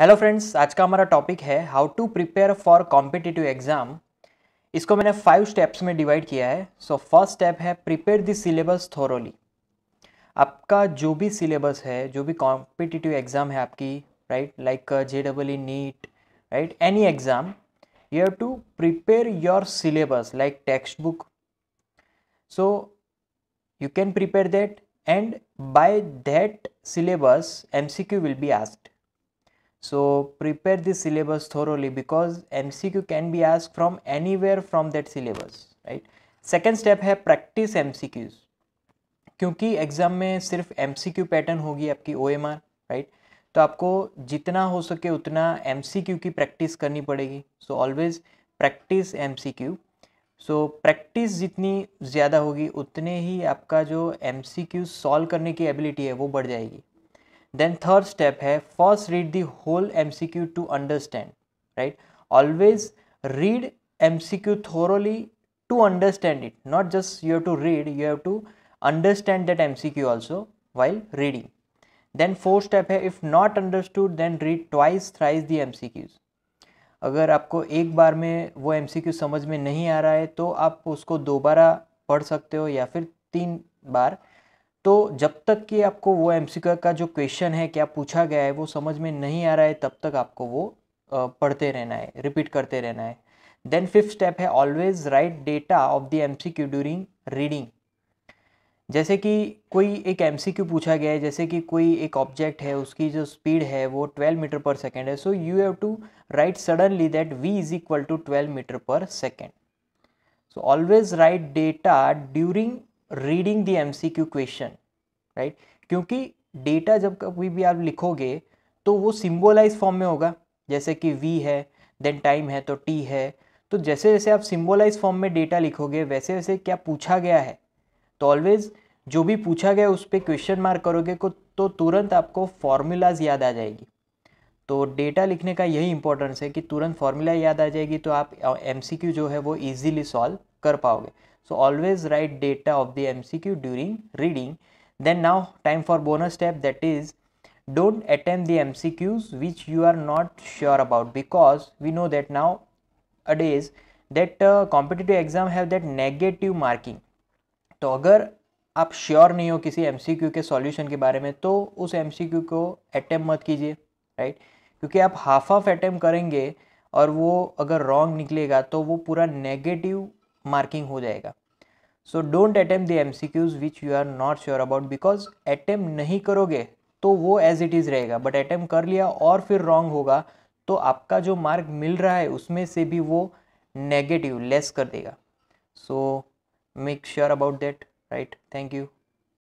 Hello friends आज का हमारा टॉपिक है how to prepare for competitive exam इसको मैंने फाइव स्टेप्स में डिवाइड किया है सो फर्स्ट स्टेप है प्रिपेयर द सिलेबस थोरोली आपका जो भी सिलेबस है जो भी कॉम्पिटिटिव एग्ज़ाम है आपकी right like J double E NEET right any exam you have to prepare your syllabus like text book so you can prepare that and by that syllabus M C Q will be asked So prepare the syllabus thoroughly because MCQ can be asked from anywhere from that syllabus, right? Second step है practice MCQs क्योंकि exam में सिर्फ M C Q pattern होगी आपकी O M R right तो आपको जितना हो सके उतना एम सी क्यू की प्रैक्टिस करनी पड़ेगी so always practice M C Q so practice जितनी ज़्यादा होगी उतने ही आपका जो एम सी क्यू सॉल्व करने की एबिलिटी है वो बढ़ जाएगी देन थर्ड स्टेप है first read the whole M C Q to understand right always read M C Q thoroughly to understand it not just you have to read you have to understand that Q also while reading then fourth step है if not understood then read twice thrice the M C Qs अगर आपको एक बार में वो M C Q समझ में नहीं आ रहा है तो आप उसको दोबारा पढ़ सकते हो या फिर तीन बार तो जब तक कि आपको वो एम का जो क्वेश्चन है क्या पूछा गया है वो समझ में नहीं आ रहा है तब तक आपको वो पढ़ते रहना है रिपीट करते रहना है देन फिफ्थ स्टेप है always write data of the M C Q during reading जैसे कि कोई एक एम सी क्यू पूछा गया है जैसे कि कोई एक ऑब्जेक्ट है उसकी जो स्पीड है वो 12 मीटर पर सेकेंड है so you have to write suddenly that V is equal to 12 metre per second so always write data during reading the M C Q question right क्योंकि data जब कभी भी आप लिखोगे तो वो सिम्बोलाइज फॉर्म में होगा जैसे कि वी है देन टाइम है तो टी है तो जैसे जैसे आप सिम्बोलाइज फॉर्म में डेटा लिखोगे वैसे वैसे क्या पूछा गया है तो ऑलवेज जो भी पूछा गया उस पर क्वेश्चन मार्क करोगे को तो तुरंत आपको फॉर्मूलाज याद आ जाएगी तो डेटा लिखने का यही इंपॉर्टेंस है कि तुरंत फॉर्मूला याद आ जाएगी तो आप एम जो है वो ईजिली सॉल्व कर पाओगे So always write data of the MCQ during reading. Then now time for bonus step that is don't attempt the MCQs which you are not sure about because we know that now a days that uh, competitive exam have that negative marking to agar आप sure नहीं हो किसी M के solution के बारे में तो उस एम को अटैम्प मत कीजिए राइट क्योंकि आप हाफ हाफ अटैम्प करेंगे और वो अगर रॉन्ग निकलेगा तो वो पूरा नेगेटिव मार्किंग हो जाएगा so don't attempt the M C Qs which you are not sure about because attempt नहीं करोगे तो वो एज इट इज़ रहेगा बट अटेम्प कर लिया और फिर रॉन्ग होगा तो आपका जो मार्क मिल रहा है उसमें से भी वो नेगेटिव लेस कर देगा so make sure about that right thank you